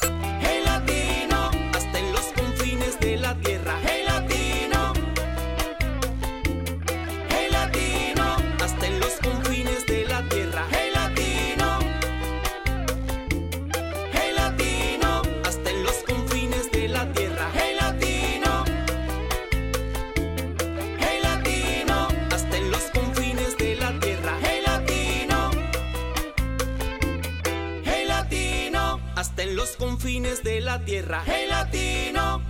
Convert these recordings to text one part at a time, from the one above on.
Bye. de la tierra. ¡Hey Latino!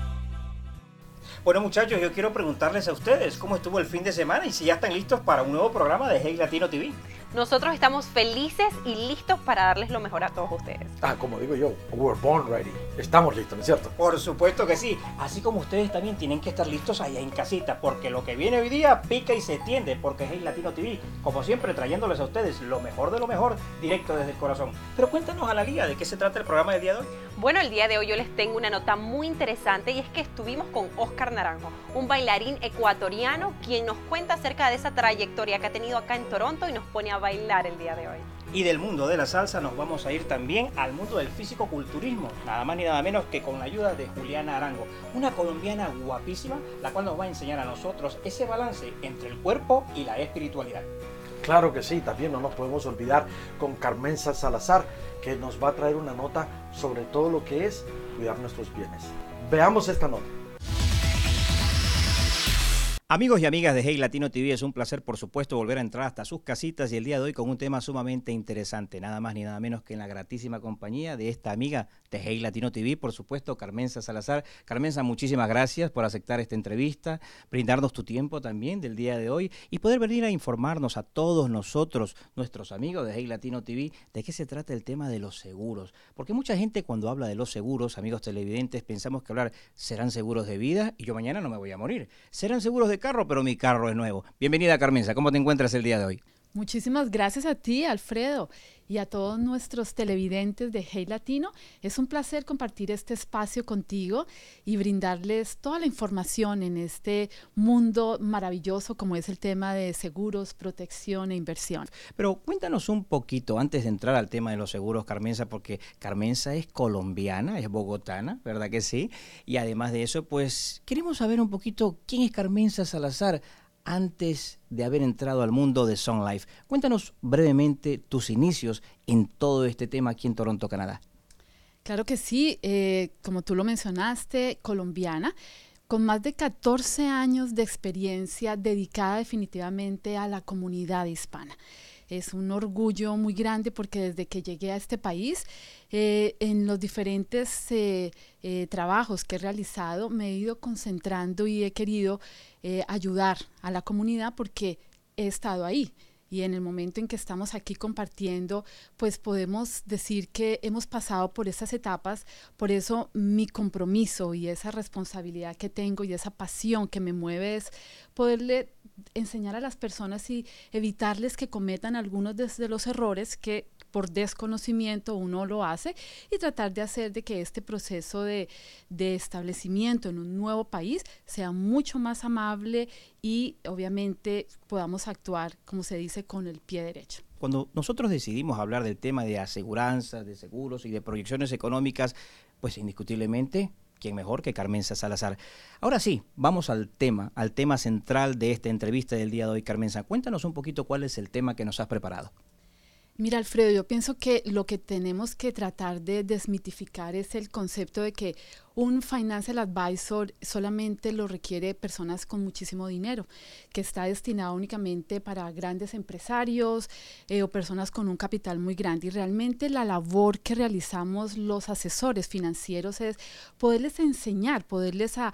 Bueno muchachos, yo quiero preguntarles a ustedes cómo estuvo el fin de semana y si ya están listos para un nuevo programa de Hey Latino TV. Nosotros estamos felices y listos para darles lo mejor a todos ustedes. Ah, como digo yo, we're born ready. Estamos listos, ¿no es cierto? Por supuesto que sí. Así como ustedes también tienen que estar listos allá en casita, porque lo que viene hoy día pica y se tiende, porque es el Latino TV, como siempre trayéndoles a ustedes lo mejor de lo mejor, directo desde el corazón. Pero cuéntanos a la guía de qué se trata el programa del día de hoy. Bueno, el día de hoy yo les tengo una nota muy interesante y es que estuvimos con Oscar Naranjo, un bailarín ecuatoriano, quien nos cuenta acerca de esa trayectoria que ha tenido acá en Toronto y nos pone a bailar el día de hoy. Y del mundo de la salsa nos vamos a ir también al mundo del físico-culturismo, nada más ni nada menos que con la ayuda de Juliana Arango, una colombiana guapísima, la cual nos va a enseñar a nosotros ese balance entre el cuerpo y la espiritualidad. Claro que sí, también no nos podemos olvidar con carmen Salazar, que nos va a traer una nota sobre todo lo que es cuidar nuestros bienes. Veamos esta nota. Amigos y amigas de Hey Latino TV, es un placer por supuesto volver a entrar hasta sus casitas y el día de hoy con un tema sumamente interesante, nada más ni nada menos que en la gratísima compañía de esta amiga de este, Hey Latino TV, por supuesto, Carmenza Salazar. Carmenza, muchísimas gracias por aceptar esta entrevista, brindarnos tu tiempo también del día de hoy y poder venir a informarnos a todos nosotros, nuestros amigos de Hey Latino TV, de qué se trata el tema de los seguros. Porque mucha gente cuando habla de los seguros, amigos televidentes, pensamos que hablar serán seguros de vida y yo mañana no me voy a morir. Serán seguros de carro, pero mi carro es nuevo. Bienvenida, Carmenza. ¿Cómo te encuentras el día de hoy? Muchísimas gracias a ti, Alfredo, y a todos nuestros televidentes de Hey Latino. Es un placer compartir este espacio contigo y brindarles toda la información en este mundo maravilloso como es el tema de seguros, protección e inversión. Pero cuéntanos un poquito antes de entrar al tema de los seguros, Carmenza, porque Carmenza es colombiana, es bogotana, ¿verdad que sí? Y además de eso, pues queremos saber un poquito quién es Carmenza Salazar antes de haber entrado al mundo de Song Life. Cuéntanos brevemente tus inicios en todo este tema aquí en Toronto, Canadá. Claro que sí, eh, como tú lo mencionaste, colombiana, con más de 14 años de experiencia dedicada definitivamente a la comunidad hispana. Es un orgullo muy grande porque desde que llegué a este país, eh, en los diferentes eh, eh, trabajos que he realizado, me he ido concentrando y he querido ayudar a la comunidad porque he estado ahí y en el momento en que estamos aquí compartiendo, pues podemos decir que hemos pasado por esas etapas, por eso mi compromiso y esa responsabilidad que tengo y esa pasión que me mueve es poderle enseñar a las personas y evitarles que cometan algunos de, los errores que por desconocimiento uno lo hace y tratar de hacer de que este proceso de, de, establecimiento en un nuevo país sea mucho más amable y obviamente podamos actuar, como se dice, con el pie derecho. Cuando nosotros decidimos hablar del tema de aseguranzas, de seguros y de proyecciones económicas, pues indiscutiblemente quién mejor que Carmenza Salazar. Ahora sí, vamos al tema, al tema central de esta entrevista del día de hoy. Carmenza, cuéntanos un poquito cuál es el tema que nos has preparado. Mira, Alfredo, yo pienso que lo que tenemos que tratar de desmitificar es el concepto de que un financial advisor solamente lo requiere personas con muchísimo dinero, que está destinado únicamente para grandes empresarios eh, o personas con un capital muy grande. Y realmente la labor que realizamos los asesores financieros es poderles enseñar, poderles eh,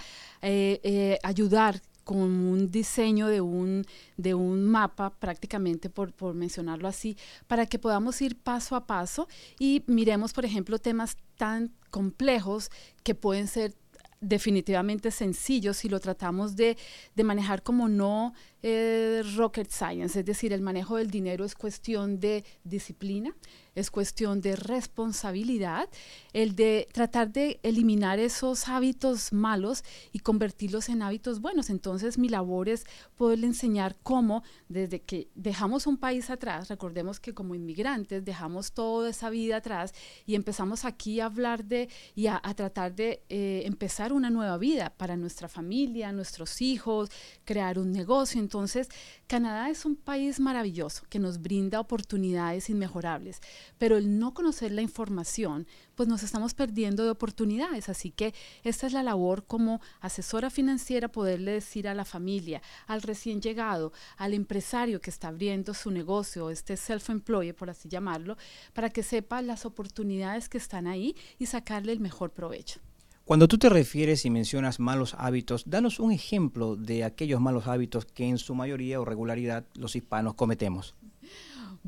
eh, ayudar con un diseño de un, de un mapa, prácticamente por, mencionarlo así, para que podamos ir paso a paso y miremos, por ejemplo, temas tan complejos que pueden ser definitivamente sencillos si lo tratamos de, manejar como no eh, rocket science, es decir, el manejo del dinero es cuestión de disciplina, es cuestión de responsabilidad, el de tratar de eliminar esos hábitos malos y convertirlos en hábitos buenos. Entonces mi labor es poderle enseñar cómo desde que dejamos un país atrás, recordemos que como inmigrantes dejamos toda esa vida atrás y empezamos aquí a hablar de y a, tratar de eh, empezar una nueva vida para nuestra familia, nuestros hijos, crear un negocio. Entonces Canadá es un país maravilloso que nos brinda oportunidades inmejorables pero el no conocer la información, pues nos estamos perdiendo de oportunidades. Así que esta es la labor como asesora financiera, poderle decir a la familia, al recién llegado, al empresario que está abriendo su negocio, este self employee por así llamarlo, para que sepa las oportunidades que están ahí y sacarle el mejor provecho. Cuando tú te refieres y mencionas malos hábitos, danos un ejemplo de aquellos malos hábitos que en su mayoría o regularidad los hispanos cometemos.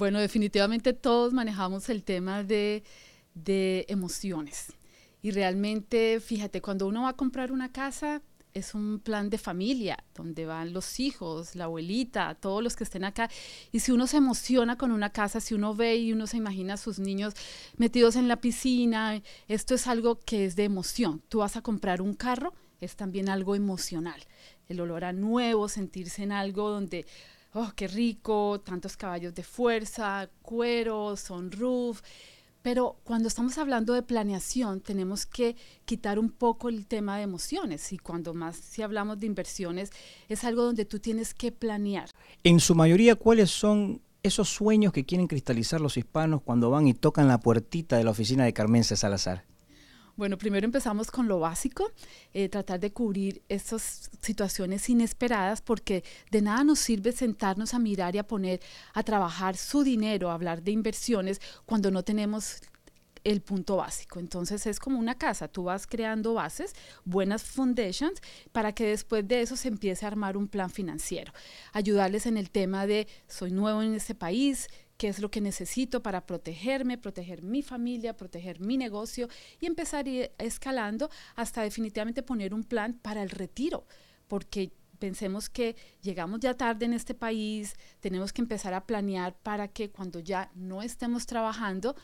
Bueno, definitivamente todos manejamos el tema de, emociones. Y realmente, fíjate, cuando uno va a comprar una casa, es un plan de familia, donde van los hijos, la abuelita, todos los que estén acá. Y si uno se emociona con una casa, si uno ve y uno se imagina a sus niños metidos en la piscina, esto es algo que es de emoción. Tú vas a comprar un carro, es también algo emocional. El olor a nuevo, sentirse en algo donde oh, qué rico, tantos caballos de fuerza, cuero, sunroof. Pero cuando estamos hablando de planeación, tenemos que quitar un poco el tema de emociones. Y cuando más si hablamos de inversiones, es algo donde tú tienes que planear. En su mayoría, ¿cuáles son esos sueños que quieren cristalizar los hispanos cuando van y tocan la puertita de la oficina de Carmen Salazar? Bueno, primero empezamos con lo básico, eh, tratar de cubrir estas situaciones inesperadas porque de nada nos sirve sentarnos a mirar y a poner a trabajar su dinero, a hablar de inversiones cuando no tenemos el punto básico. Entonces es como una casa, tú vas creando bases, buenas foundations, para que después de eso se empiece a armar un plan financiero. Ayudarles en el tema de soy nuevo en este país, qué es lo que necesito para protegerme, proteger mi familia, proteger mi negocio y empezar a ir escalando hasta definitivamente poner un plan para el retiro, porque pensemos que llegamos ya tarde en este país, tenemos que empezar a planear para que cuando ya no estemos trabajando,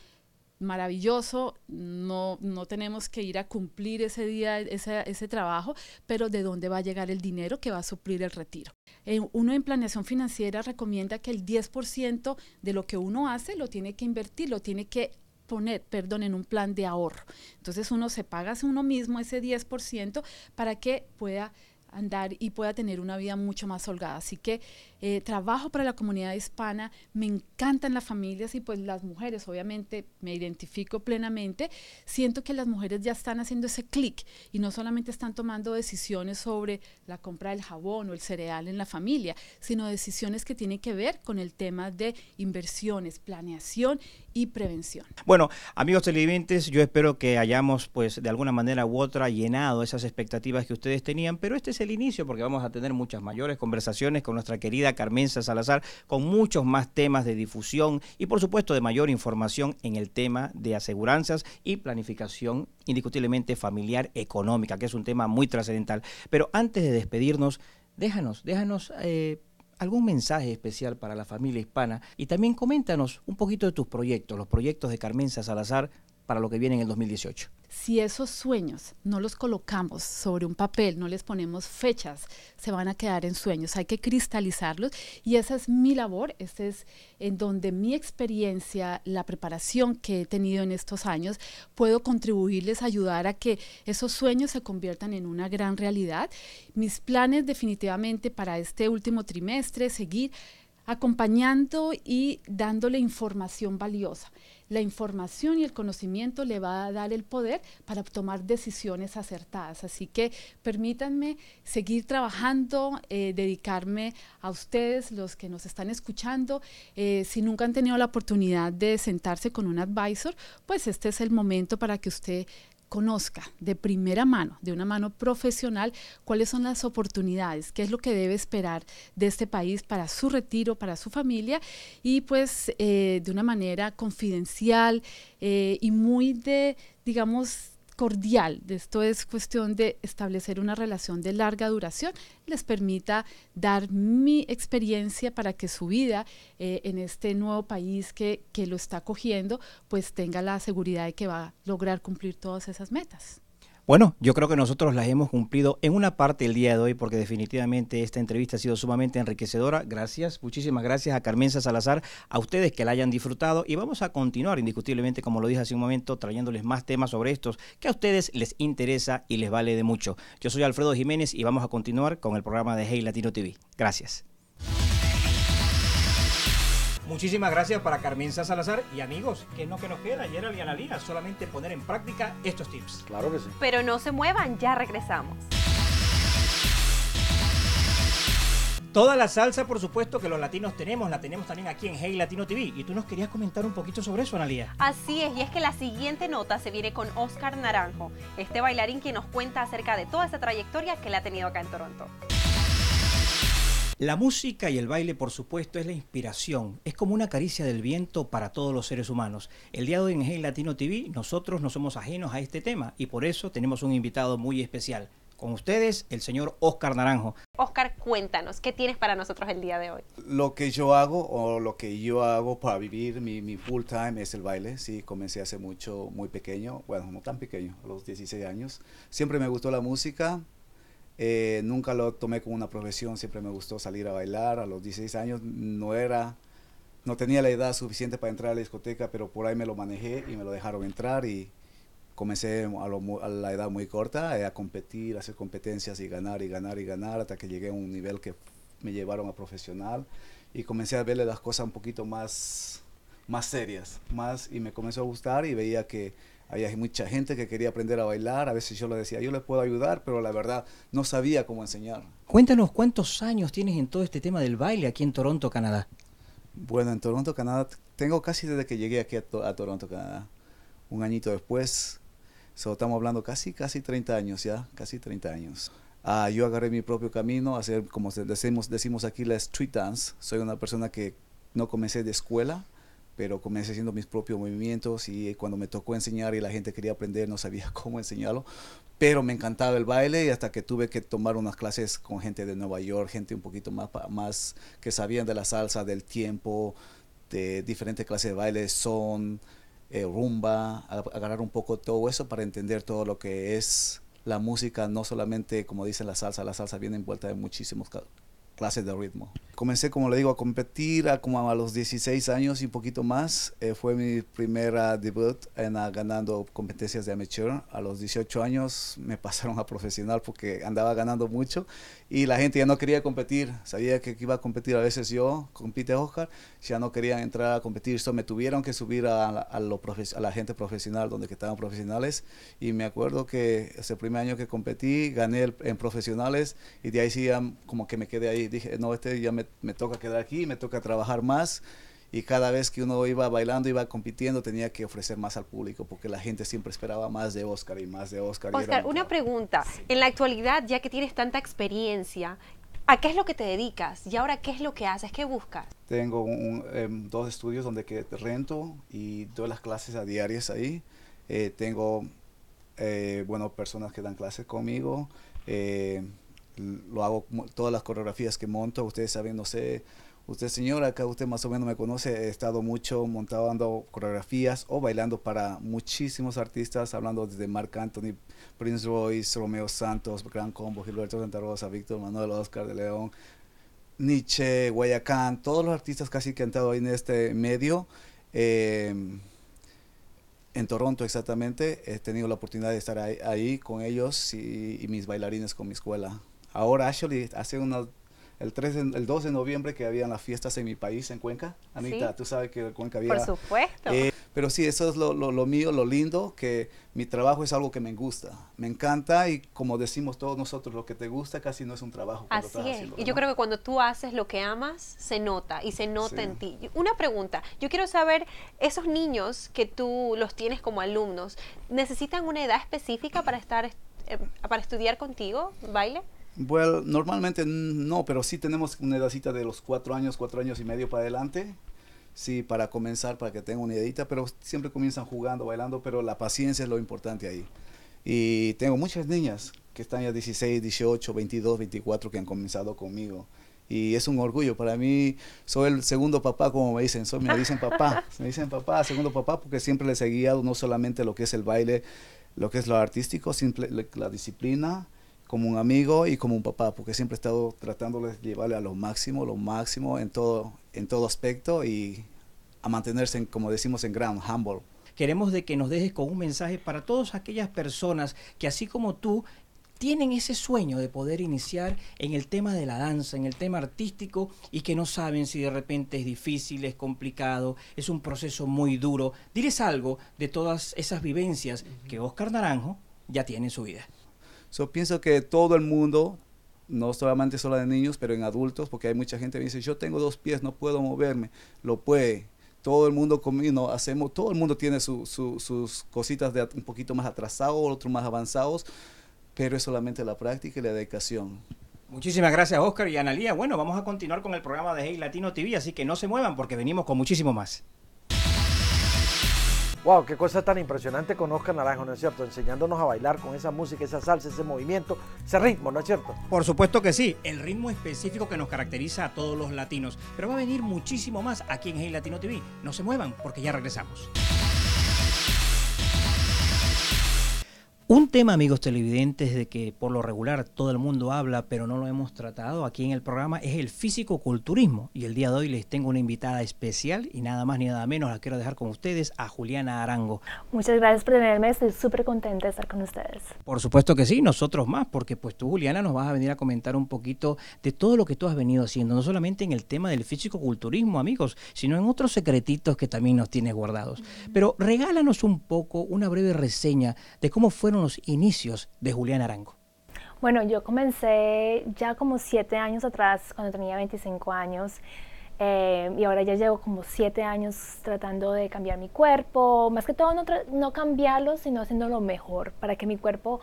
maravilloso, no, no tenemos que ir a cumplir ese día, ese, trabajo, pero ¿de dónde va a llegar el dinero que va a suplir el retiro? Eh, uno en planeación financiera recomienda que el 10% de lo que uno hace lo tiene que invertir, lo tiene que poner, perdón, en un plan de ahorro. Entonces uno se paga a uno mismo ese 10% para que pueda andar y pueda tener una vida mucho más holgada. Así que eh, trabajo para la comunidad hispana, me encantan las familias y pues las mujeres, obviamente me identifico plenamente, siento que las mujeres ya están haciendo ese clic y no solamente están tomando decisiones sobre la compra del jabón o el cereal en la familia, sino decisiones que tienen que ver con el tema de inversiones, planeación y prevención. Bueno, amigos televidentes, yo espero que hayamos pues de alguna manera u otra llenado esas expectativas que ustedes tenían, pero este el inicio, porque vamos a tener muchas mayores conversaciones con nuestra querida Carmenza Salazar, con muchos más temas de difusión y por supuesto de mayor información en el tema de aseguranzas y planificación indiscutiblemente familiar económica, que es un tema muy trascendental. Pero antes de despedirnos, déjanos, déjanos... Eh, algún mensaje especial para la familia hispana y también coméntanos un poquito de tus proyectos, los proyectos de Carmenza Salazar para lo que viene en el 2018 si esos sueños no los colocamos sobre un papel, no les ponemos fechas, se van a quedar en sueños. Hay que cristalizarlos y esa es mi labor, este es en donde mi experiencia, la preparación que he tenido en estos años, puedo contribuirles a ayudar a que esos sueños se conviertan en una gran realidad. Mis planes definitivamente para este último trimestre, seguir acompañando y dándole información valiosa. La información y el conocimiento le va a dar el poder para tomar decisiones acertadas. Así que permítanme seguir trabajando, eh, dedicarme a ustedes, los que nos están escuchando. Eh, si nunca han tenido la oportunidad de sentarse con un advisor, pues este es el momento para que usted conozca de primera mano, de una mano profesional, cuáles son las oportunidades, qué es lo que debe esperar de este país para su retiro, para su familia y pues eh, de una manera confidencial eh, y muy de, digamos, cordial, de esto es cuestión de establecer una relación de larga duración, les permita dar mi experiencia para que su vida eh, en este nuevo país que, que lo está cogiendo, pues tenga la seguridad de que va a lograr cumplir todas esas metas. Bueno, yo creo que nosotros las hemos cumplido en una parte el día de hoy porque definitivamente esta entrevista ha sido sumamente enriquecedora. Gracias, muchísimas gracias a Carmenza Salazar, a ustedes que la hayan disfrutado y vamos a continuar indiscutiblemente, como lo dije hace un momento, trayéndoles más temas sobre estos que a ustedes les interesa y les vale de mucho. Yo soy Alfredo Jiménez y vamos a continuar con el programa de Hey Latino TV. Gracias. Muchísimas gracias para Carmen Salazar y amigos, que no que nos queda, ayer y Analina, solamente poner en práctica estos tips. Claro que sí. Pero no se muevan, ya regresamos. Toda la salsa, por supuesto, que los latinos tenemos, la tenemos también aquí en Hey Latino TV. Y tú nos querías comentar un poquito sobre eso, analía Así es, y es que la siguiente nota se viene con Oscar Naranjo, este bailarín que nos cuenta acerca de toda esa trayectoria que le ha tenido acá en Toronto. La música y el baile, por supuesto, es la inspiración. Es como una caricia del viento para todos los seres humanos. El día de hoy en Latino TV, nosotros no somos ajenos a este tema y por eso tenemos un invitado muy especial. Con ustedes, el señor Oscar Naranjo. Oscar, cuéntanos, ¿qué tienes para nosotros el día de hoy? Lo que yo hago o lo que yo hago para vivir mi, mi full time es el baile. Sí, comencé hace mucho, muy pequeño, bueno, no tan pequeño, a los 16 años. Siempre me gustó la música, eh, nunca lo tomé como una profesión, siempre me gustó salir a bailar. A los 16 años no era, no tenía la edad suficiente para entrar a la discoteca, pero por ahí me lo manejé y me lo dejaron entrar y comencé a, la edad muy corta eh, a competir, a hacer competencias y ganar y ganar y ganar hasta que llegué a un nivel que me llevaron a profesional y comencé a verle las cosas un poquito más, más serias, más y me comenzó a gustar y veía que hay mucha gente que quería aprender a bailar, a veces yo le decía, yo les puedo ayudar, pero la verdad no sabía cómo enseñar. Cuéntanos cuántos años tienes en todo este tema del baile aquí en Toronto, Canadá. Bueno, en Toronto, Canadá, tengo casi desde que llegué aquí a, Toronto, Canadá. Un añito después, estamos hablando casi, casi 30 años ya, casi 30 años. Ah, yo agarré mi propio camino, a hacer, como decimos, decimos aquí, la street dance. Soy una persona que no comencé de escuela, pero comencé haciendo mis propios movimientos y eh, cuando me tocó enseñar y la gente quería aprender, no sabía cómo enseñarlo, pero me encantaba el baile y hasta que tuve que tomar unas clases con gente de Nueva York, gente un poquito más, más que sabían de la salsa, del tiempo, de diferentes clases de baile, son, eh, rumba, agarrar un poco todo eso para entender todo lo que es la música, no solamente como dicen la salsa, la salsa viene envuelta de muchísimos clases de ritmo. Comencé, como le digo, a competir a, como a los 16 años y un poquito más. Eh, fue mi primera debut en, ganando competencias de amateur. A los 18 años me pasaron a profesional porque andaba ganando mucho y la gente ya no quería competir. Sabía que iba a competir a veces yo, compite Oscar, ya no querían entrar a competir. Esto me tuvieron que subir a, a, a la gente profesional, donde que estaban profesionales. Y me acuerdo que ese primer año que competí, gané en profesionales y de ahí sí como que me quedé ahí dije, no, este ya me, me toca quedar aquí, me toca trabajar más y cada vez que uno iba bailando, iba compitiendo, tenía que ofrecer más al público porque la gente siempre esperaba más de Oscar y más de Oscar. Oscar, una pregunta. En la actualidad, ya que tienes tanta experiencia, ¿a qué es lo que te dedicas? ¿Y ahora qué es lo que haces? ¿Qué buscas? Tengo em, dos estudios donde que rento y doy las clases a diarias ahí. Eh, tengo, eh, bueno, personas que dan clases conmigo. Eh, lo hago todas las coreografías que monto, ustedes saben, no sé, usted señora, acá usted más o menos me conoce, he estado mucho montando coreografías o bailando para muchísimos artistas, hablando desde Marc Anthony, Prince Royce, Romeo Santos, Gran Combo, Gilberto Santa Rosa, Víctor Manuel, Oscar de León, Nietzsche, Guayacán, todos los artistas casi que han estado ahí en este medio. Em, en Toronto exactamente, he tenido la oportunidad de estar ahí, con ellos y, mis bailarines con mi escuela. Ahora Ashley hace el, 3 el 2 de noviembre que habían las fiestas en mi país, en Cuenca. Anita, tú sabes que Cuenca había... Por supuesto. Eh, pero sí, eso es lo, mío, lo lindo, que mi trabajo es algo que me gusta, me encanta y como decimos todos nosotros, lo que te gusta casi no es un trabajo. Así es, y yo creo que cuando tú haces lo que amas, se nota y se nota en ti. Una pregunta, yo quiero saber, esos niños que tú los tienes como alumnos, ¿necesitan una edad específica para estar... Eh, para estudiar contigo, baile? Bueno, normalmente no, pero sí tenemos una edadcita de los cuatro años, cuatro años y medio para adelante. Sí, para comenzar, para que tenga una edadita, pero siempre comienzan jugando, bailando, pero la paciencia es lo importante ahí. Y tengo muchas niñas que están ya 16, 18, 22, 24 que han comenzado conmigo. Y es un orgullo para mí. Soy el segundo papá, como me dicen. Soy, me dicen papá. Me dicen papá, segundo papá, porque siempre les he guiado no solamente lo que es el baile, lo que es lo artístico, simple, la disciplina, como un amigo y como un papá, porque siempre he estado tratándoles de llevarle a lo máximo, lo máximo en todo, en todo aspecto y a mantenerse, en, como decimos en ground, humble. Queremos de que nos dejes con un mensaje para todas aquellas personas que así como tú tienen ese sueño de poder iniciar en el tema de la danza, en el tema artístico y que no saben si de repente es difícil, es complicado, es un proceso muy duro. Diles algo de todas esas vivencias que Oscar Naranjo ya tiene en su vida. Yo pienso que todo el mundo, no solamente solo de niños, pero en adultos, porque hay mucha gente que dice, yo tengo dos pies, no puedo moverme, lo puede. Todo el mundo conmigo hacemos, todo el mundo tiene su, sus cositas de un poquito más atrasados, otros más avanzados, pero es solamente la práctica y la dedicación. Muchísimas gracias, Oscar y Analía. Bueno, vamos a continuar con el programa de Hey Latino TV, así que no se muevan porque venimos con muchísimo más wow, qué cosa tan impresionante con Naranjo, ¿no es cierto? Enseñándonos a bailar con esa música, esa salsa, ese movimiento, ese ritmo, ¿no es cierto? Por supuesto que sí, el ritmo específico que nos caracteriza a todos los latinos. Pero va a venir muchísimo más aquí en Hey Latino TV. No se muevan porque ya regresamos. Un tema, amigos televidentes, de que por lo regular todo el mundo habla, pero no lo hemos tratado aquí en el programa, es el físico-culturismo. Y el día de hoy les tengo una invitada especial y nada más ni nada menos la quiero dejar con ustedes a Juliana Arango. Muchas gracias por tenerme, estoy súper contenta de estar con ustedes. Por supuesto que sí, nosotros más, porque pues tú, Juliana, nos vas a venir a comentar un poquito de todo lo que tú has venido haciendo, no solamente en el tema del físico-culturismo, amigos, sino en otros secretitos que también nos tienes guardados. Pero regálanos un poco una breve reseña de cómo fueron los inicios de Julián Arango? Bueno, yo comencé ya como siete años atrás, cuando tenía 25 años, eh, y ahora ya llevo como siete años tratando de cambiar mi cuerpo, más que todo no, no cambiarlo, sino haciendo lo mejor para que mi cuerpo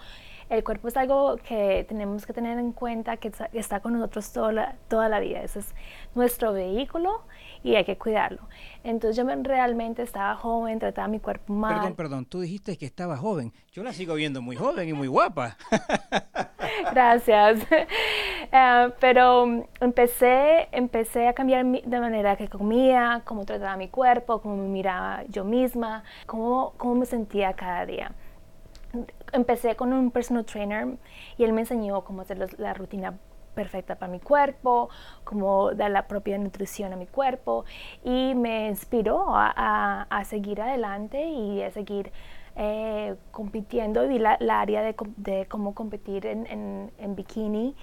el cuerpo es algo que tenemos que tener en cuenta, que está con nosotros toda toda la vida. Ese es nuestro vehículo y hay que cuidarlo. Entonces yo realmente estaba joven, trataba mi cuerpo mal. Perdón, perdón, tú dijiste que estaba joven. Yo la sigo viendo muy joven y muy guapa. Gracias. Eh, pero empecé, empecé a cambiar de manera que comía, cómo trataba mi cuerpo, cómo me miraba yo misma, cómo, cómo me sentía cada día empecé con un personal trainer y él me enseñó cómo hacer la rutina perfecta para mi cuerpo, como dar la propia nutrición a mi cuerpo y me inspiró a, seguir adelante y a seguir eh, compitiendo. Vi la, área de, cómo competir en, bikini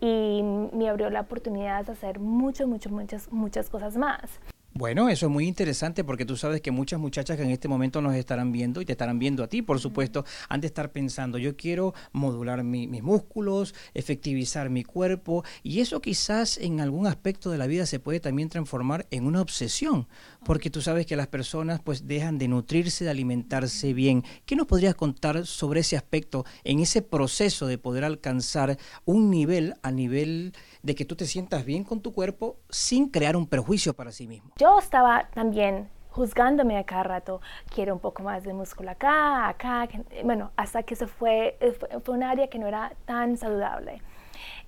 y me abrió la oportunidad de hacer muchas, muchas, muchas, muchas cosas más. Bueno, eso es muy interesante porque tú sabes que muchas muchachas que en este momento nos estarán viendo y te estarán viendo a ti, por supuesto, han de estar pensando, yo quiero modular mis músculos, efectivizar mi cuerpo y eso quizás en algún aspecto de la vida se puede también transformar en una obsesión, porque tú sabes que las personas pues dejan de nutrirse, de alimentarse bien. ¿Qué nos podrías contar sobre ese aspecto en ese proceso de poder alcanzar un nivel a nivel de que tú te sientas bien con tu cuerpo sin crear un perjuicio para sí mismo? yo estaba también juzgándome acá cada rato, quiero un poco más de músculo acá, acá, bueno, hasta que se eh, fue, fue un área que no era tan saludable.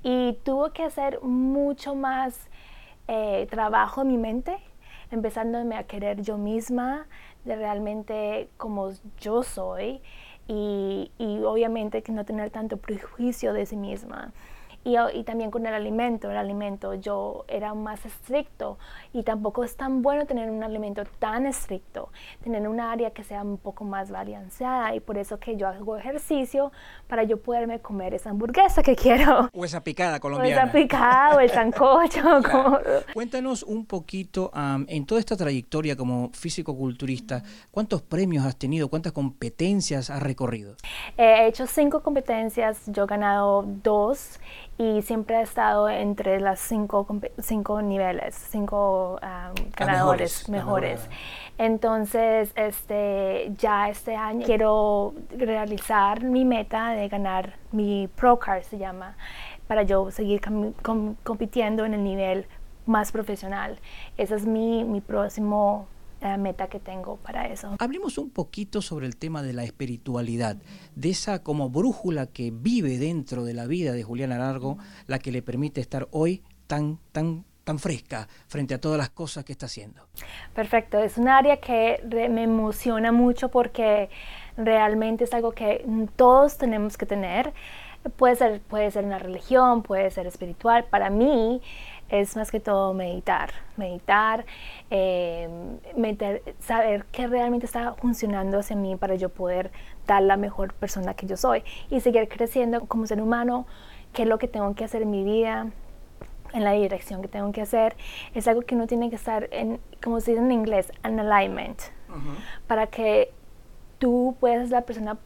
Y tuvo que hacer mucho más eh, trabajo en mi mente, empezándome a querer yo misma, de realmente como yo soy, y, y obviamente que no tener tanto prejuicio de sí misma y, también con el alimento. El alimento yo era más estricto y tampoco es tan bueno tener un alimento tan estricto, tener un área que sea un poco más balanceada y por eso que yo hago ejercicio para yo poderme comer esa hamburguesa que quiero. O esa picada colombiana. O esa picada o el sancocho. Cuéntanos un poquito en toda esta trayectoria como físico-culturista, ¿cuántos premios has tenido? ¿Cuántas competencias has recorrido? Eh, he hecho cinco competencias, yo he ganado dos y siempre ha estado entre las cinco, cinco niveles, cinco ah, ganadores mejores. Entonces, este, ya este año quiero realizar mi meta de ganar mi Pro Card, se llama, para yo seguir compitiendo en el nivel más profesional. Ese es mi, mi próximo meta que tengo para eso. Hablemos un poquito sobre el tema de la espiritualidad, de esa como brújula que vive dentro de la vida de Julián Arargo, la que le permite estar hoy tan, tan tan fresca frente a todas las cosas que está haciendo? Perfecto, es un área que me emociona mucho porque realmente es algo que todos tenemos que tener. Puede ser, puede ser una religión, puede ser espiritual. Para mí, es más que todo meditar, meditar, eh, saber qué realmente está funcionando hacia mí para yo poder dar la mejor persona que yo soy y seguir creciendo como ser humano, qué es lo que tengo que hacer en mi vida, en la dirección que tengo que hacer. Es algo que uno tiene que estar, en, como se dice en inglés, en alignment, para que tú puedas ser la persona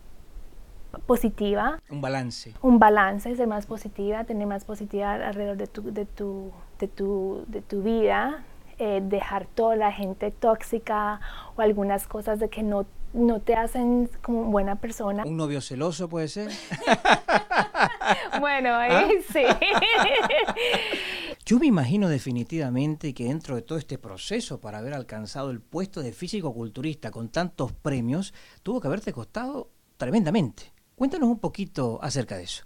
positiva. Un balance. Un balance, ser más positiva, tener más positividad alrededor de tu, de tu de tu, de tu vida, eh, dejar toda la gente tóxica o algunas cosas de que no, te hacen como buena persona. ¿Un novio celoso puede ser? bueno, ¿Ah? sí. Yo me imagino definitivamente que dentro de todo este proceso para haber alcanzado el puesto de físico-culturista con tantos premios, tuvo que haberte costado tremendamente. Cuéntanos un poquito acerca de eso.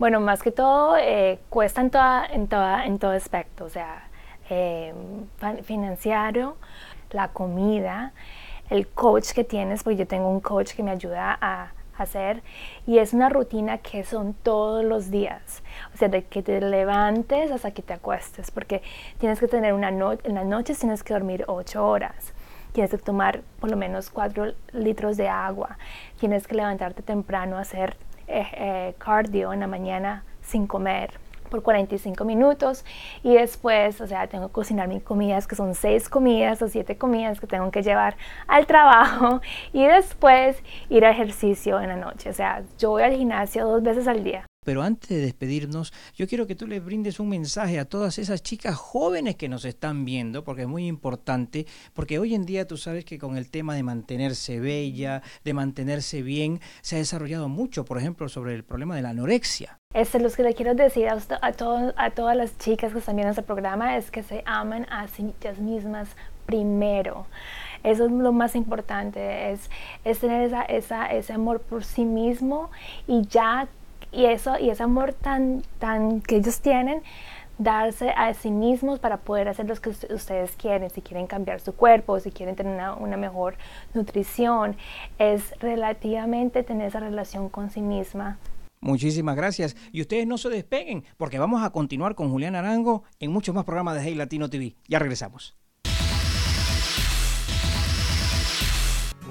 Bueno, más que todo, eh, cuesta en, toda, en, toda, en todo aspecto, o sea, eh, financiero, la comida, el coach que tienes, porque yo tengo un coach que me ayuda a hacer y es una rutina que son todos los días, o sea, de que te levantes hasta que te acuestes, porque tienes que tener una noche, en las noches tienes que dormir ocho horas, tienes que tomar por lo menos 4 litros de agua, tienes que levantarte temprano, hacer eh, eh, cardio en la mañana sin comer por 45 minutos y después, o sea, tengo que cocinar mis comidas, que son seis comidas o siete comidas que tengo que llevar al trabajo y después ir al ejercicio en la noche. O sea, yo voy al gimnasio dos veces al día. Pero antes de despedirnos, yo quiero que tú les brindes un mensaje a todas esas chicas jóvenes que nos están viendo, porque es muy importante, porque hoy en día tú sabes que con el tema de mantenerse bella, de mantenerse bien, se ha desarrollado mucho, por ejemplo, sobre el problema de la anorexia. es este, lo que le quiero decir a, a, todas las chicas que están viendo este programa es que se aman a sí mismas primero. Eso es lo más importante, es, tener esa, ese amor por sí mismo y ya y eso y ese amor tan tan que ellos tienen darse a sí mismos para poder hacer lo que ustedes quieren, si quieren cambiar su cuerpo, si quieren tener una, una, mejor nutrición, es relativamente tener esa relación con sí misma. Muchísimas gracias. Y ustedes no se despeguen porque vamos a continuar con Julián Arango en muchos más programas de Hey Latino TV. Ya regresamos.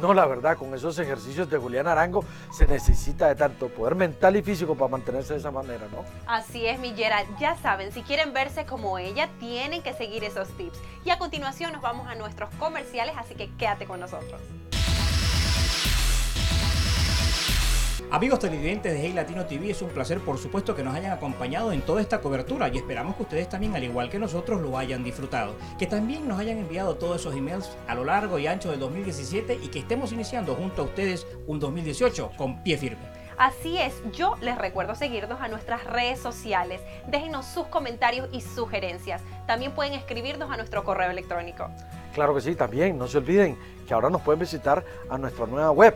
No, la verdad, con esos ejercicios de Julián Arango se necesita de tanto poder mental y físico para mantenerse de esa manera, ¿no? Así es, Millera. Ya saben, si quieren verse como ella, tienen que seguir esos tips. Y a continuación nos vamos a nuestros comerciales, así que quédate con nosotros. Amigos televidentes de Hey Latino TV, es un placer por supuesto que nos hayan acompañado en toda esta cobertura y esperamos que ustedes también, al igual que nosotros, lo hayan disfrutado. Que también nos hayan enviado todos esos emails a lo largo y ancho del 2017 y que estemos iniciando junto a ustedes un 2018 con pie firme. Así es, yo les recuerdo seguirnos a nuestras redes sociales. Déjenos sus comentarios y sugerencias. También pueden escribirnos a nuestro correo electrónico. Claro que sí, también no se olviden que ahora nos pueden visitar a nuestra nueva web,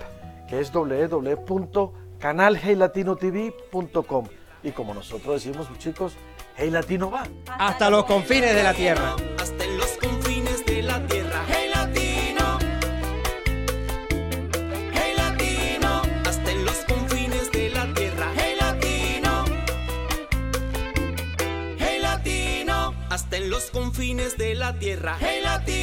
que es www canal heylatinotv.com. Y como nosotros decimos, pues, chicos, Hey Latino va. Hasta, los confines de la tierra. Hasta los confines de la tierra. Hey Latino. Hey Latino. Hasta los confines de la tierra. Hey Latino. Hey Latino. Hasta los confines de la tierra. Hey Latino.